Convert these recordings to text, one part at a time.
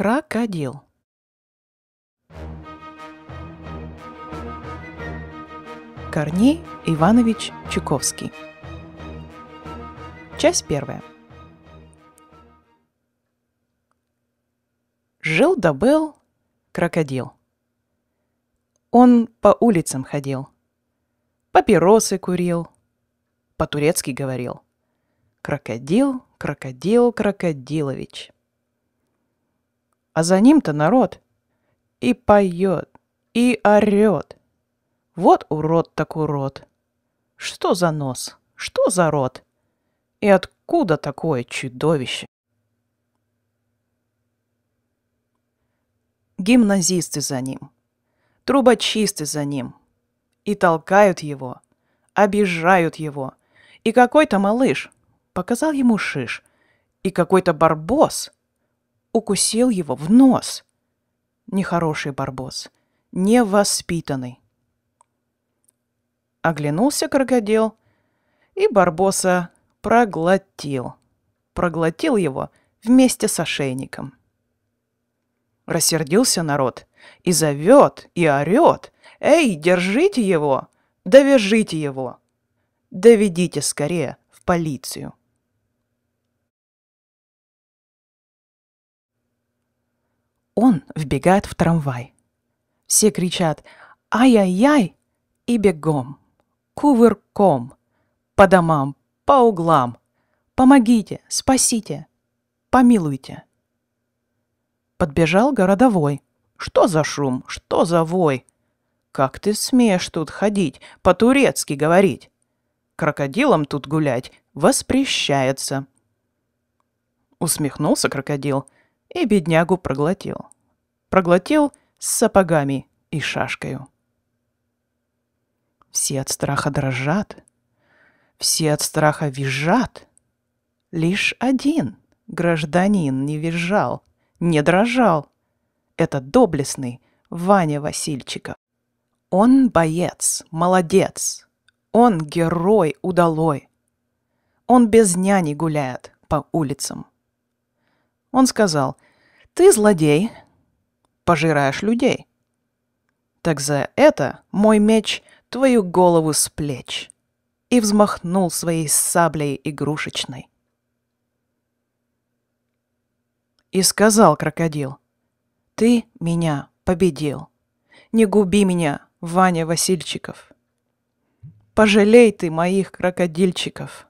Крокодил. Корней Иванович Чуковский. Часть первая. Жил да был крокодил. Он по улицам ходил, папиросы курил, по-турецки говорил. Крокодил, крокодил, крокодилович — а за ним-то народ. И поет, и орет. Вот урод так урод. Что за нос? Что за рот? И откуда такое чудовище? Гимназисты за ним, трубочисты за ним. И толкают его, обижают его. И какой-то малыш показал ему шиш. И какой-то барбос — укусил его в нос. Нехороший барбос, невоспитанный. Оглянулся крокодил, и барбоса проглотил. Проглотил его вместе с ошейником. Рассердился народ и зовет, и орет. «Эй, держите его! Довяжите его! Доведите скорее в полицию!» он вбегает в трамвай. Все кричат «Ай-яй-яй!» и бегом, кувырком, по домам, по углам. Помогите, спасите, помилуйте. Подбежал городовой. Что за шум, что за вой? Как ты смеешь тут ходить, по-турецки говорить? Крокодилам тут гулять воспрещается. Усмехнулся крокодил — и беднягу проглотил. Проглотил с сапогами и шашкою. Все от страха дрожат, все от страха визжат. Лишь один гражданин не визжал, не дрожал. Это доблестный Ваня Васильчиков. Он боец, молодец, он герой удалой. Он без няни гуляет по улицам. Он сказал, «Ты злодей, пожираешь людей. Так за это мой меч твою голову с плеч» и взмахнул своей саблей игрушечной. И сказал крокодил, «Ты меня победил. Не губи меня, Ваня Васильчиков. Пожалей ты моих крокодильчиков».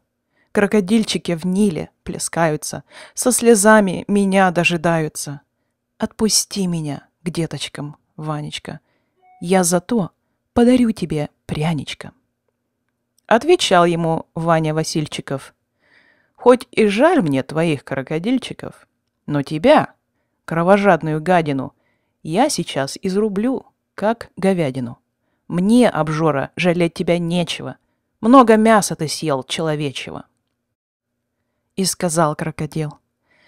Крокодильчики в Ниле плескаются, со слезами меня дожидаются. Отпусти меня к деточкам, Ванечка. Я зато подарю тебе пряничка. Отвечал ему Ваня Васильчиков. Хоть и жаль мне твоих крокодильчиков, но тебя, кровожадную гадину, я сейчас изрублю, как говядину. Мне, обжора, жалеть тебя нечего. Много мяса ты съел человечего. И сказал крокодил,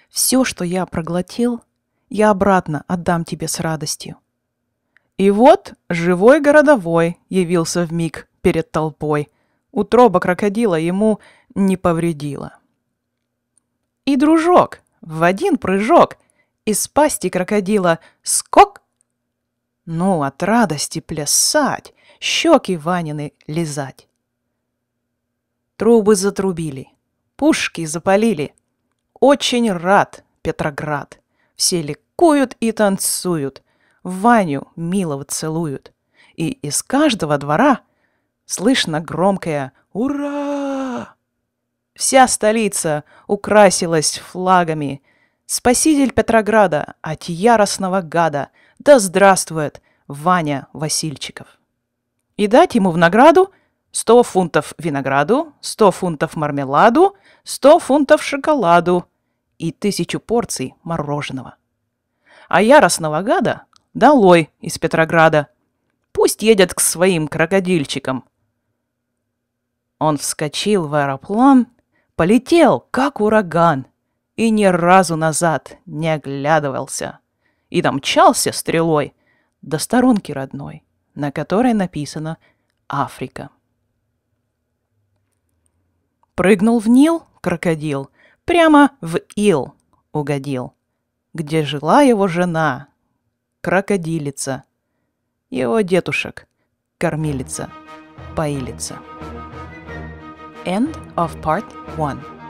«Все, что я проглотил, я обратно отдам тебе с радостью». И вот живой городовой явился в миг перед толпой. Утроба крокодила ему не повредила. И дружок в один прыжок из пасти крокодила скок. Ну, от радости плясать, щеки Ванины лизать. Трубы затрубили пушки запалили. Очень рад, Петроград. Все ликуют и танцуют, Ваню милого целуют. И из каждого двора слышно громкое «Ура!». Вся столица украсилась флагами. Спаситель Петрограда от яростного гада да здравствует Ваня Васильчиков. И дать ему в награду – 100 фунтов винограду, 100 фунтов мармеладу, 100 фунтов шоколаду и тысячу порций мороженого. А яростного гада долой из Петрограда. Пусть едет к своим крокодильчикам. Он вскочил в аэроплан, полетел, как ураган, и ни разу назад не оглядывался. И домчался стрелой до сторонки родной, на которой написано «Африка». Прыгнул в Нил крокодил, прямо в ил угодил, где жила его жена, крокодилица, его дедушек, кормилица, поилица. End of part one.